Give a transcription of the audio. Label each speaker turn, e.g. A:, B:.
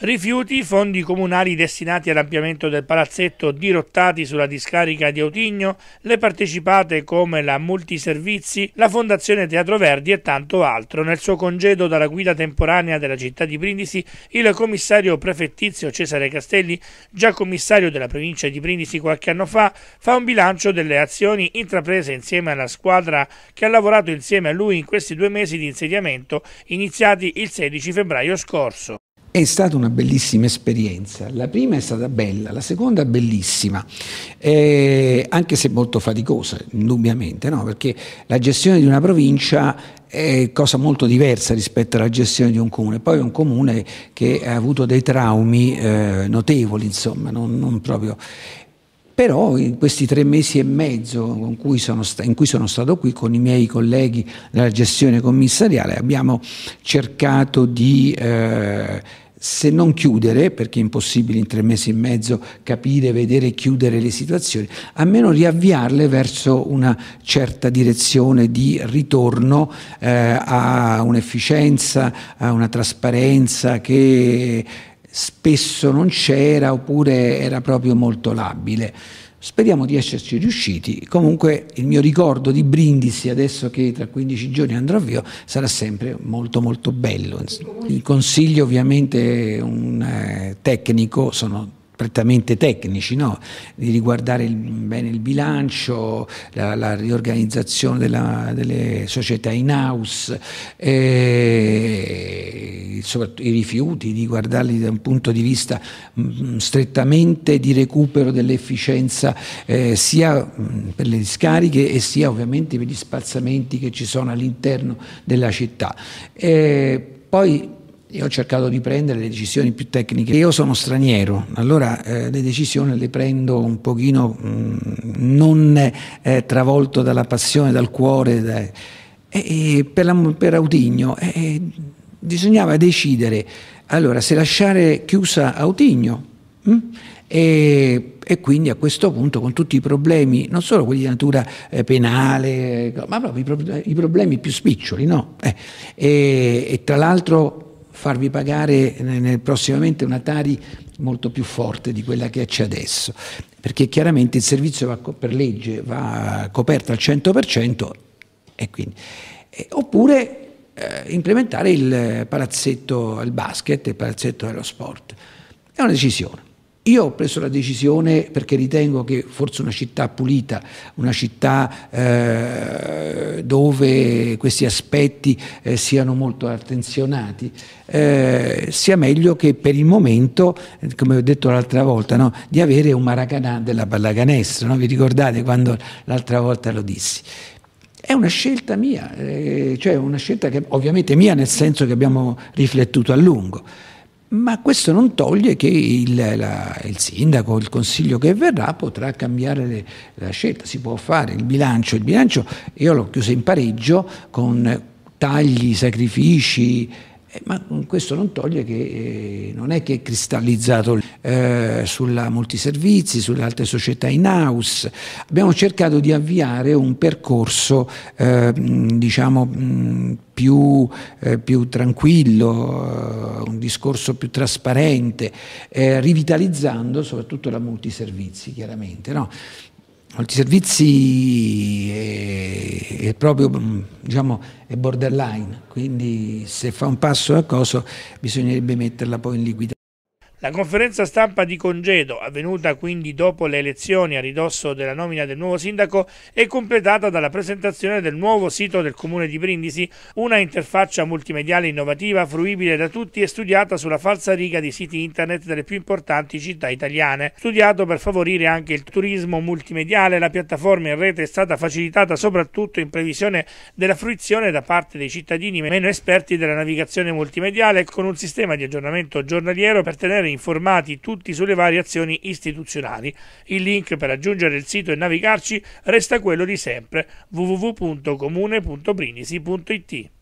A: Rifiuti, fondi comunali destinati all'ampliamento del palazzetto dirottati sulla discarica di Autigno, le partecipate come la Multiservizi, la Fondazione Teatro Verdi e tanto altro. Nel suo congedo dalla guida temporanea della città di Brindisi, il commissario prefettizio Cesare Castelli, già commissario della provincia di Brindisi qualche anno fa, fa un bilancio delle azioni intraprese insieme alla squadra che ha lavorato insieme a lui in questi due mesi di insediamento iniziati il 16 febbraio scorso.
B: È stata una bellissima esperienza. La prima è stata bella, la seconda bellissima, eh, anche se molto faticosa, indubbiamente, no? perché la gestione di una provincia è cosa molto diversa rispetto alla gestione di un comune. Poi è un comune che ha avuto dei traumi eh, notevoli, insomma, non, non proprio però in questi tre mesi e mezzo cui in cui sono stato qui con i miei colleghi della gestione commissariale abbiamo cercato di eh, se non chiudere, perché è impossibile in tre mesi e mezzo capire, vedere e chiudere le situazioni, almeno riavviarle verso una certa direzione di ritorno eh, a un'efficienza, a una trasparenza che spesso non c'era oppure era proprio molto labile. Speriamo di esserci riusciti, comunque il mio ricordo di Brindisi, adesso che tra 15 giorni andrò via, sarà sempre molto molto bello. Il consiglio ovviamente un eh, tecnico, sono prettamente tecnici, no? di riguardare il, bene il bilancio, la, la riorganizzazione della, delle società in house, eh, i rifiuti, di guardarli da un punto di vista mh, mm, mm, strettamente di recupero dell'efficienza eh, sia mh, mm, per le discariche e sia ovviamente per gli spazzamenti che ci sono all'interno della città. Eh, poi io ho cercato di prendere le decisioni più tecniche. Io sono straniero, allora eh, le decisioni le prendo un pochino mh, mm, non eh, travolto dalla passione, dal cuore. Da... E, e per, la, per, Autigno eh, eh bisognava decidere, allora se lasciare chiusa Autigno mh, mm, e, e, quindi a questo punto con tutti i problemi, non solo quelli di natura eh, penale, ma proprio i, pro, i, problemi più spiccioli, no? Eh, e, e tra l'altro farvi pagare nel, prossimamente una Tari molto più forte di quella che c'è adesso, perché chiaramente il servizio va, per legge va coperto al 100% e quindi, eh, oppure eh, implementare il palazzetto al basket e il palazzetto allo sport. È una decisione. Io ho preso la decisione perché ritengo che forse una città pulita, una città eh, dove questi aspetti eh, siano molto attenzionati, eh, sia meglio che per il momento, eh, come ho detto l'altra volta, no, di avere un maracanà della pallacanestro. No? Vi ricordate quando l'altra volta lo dissi? È una scelta mia, eh, cioè una scelta che ovviamente mia nel senso che abbiamo riflettuto a lungo ma questo non toglie che il, la, il, sindaco, il consiglio che verrà potrà cambiare le, la scelta, si può fare il bilancio, il bilancio io l'ho chiuso in pareggio con tagli, sacrifici, eh, ma questo non toglie che eh, non è che è cristallizzato eh, sulla multiservizi, sulle altre società in house. Abbiamo cercato di avviare un percorso eh, diciamo, mh, più, eh, più, tranquillo, eh, un discorso più trasparente, eh, rivitalizzando soprattutto la multiservizi chiaramente. No? Multiservizi è, è proprio diciamo, è borderline, quindi se fa un passo a coso bisognerebbe metterla poi in liquidazione.
A: La conferenza stampa di congedo, avvenuta quindi dopo le elezioni a ridosso della nomina del nuovo sindaco, è completata dalla presentazione del nuovo sito del comune di Brindisi, una interfaccia multimediale innovativa fruibile da tutti e studiata sulla falsa riga di siti internet delle più importanti città italiane. Studiato per favorire anche il turismo multimediale, la piattaforma in rete è stata facilitata soprattutto in previsione della fruizione da parte dei cittadini meno esperti della navigazione multimediale con un sistema di aggiornamento giornaliero per tenere essere informati tutti sulle varie azioni istituzionali. Il link per aggiungere il sito e navigarci resta quello di sempre www.comune.brinisi.it.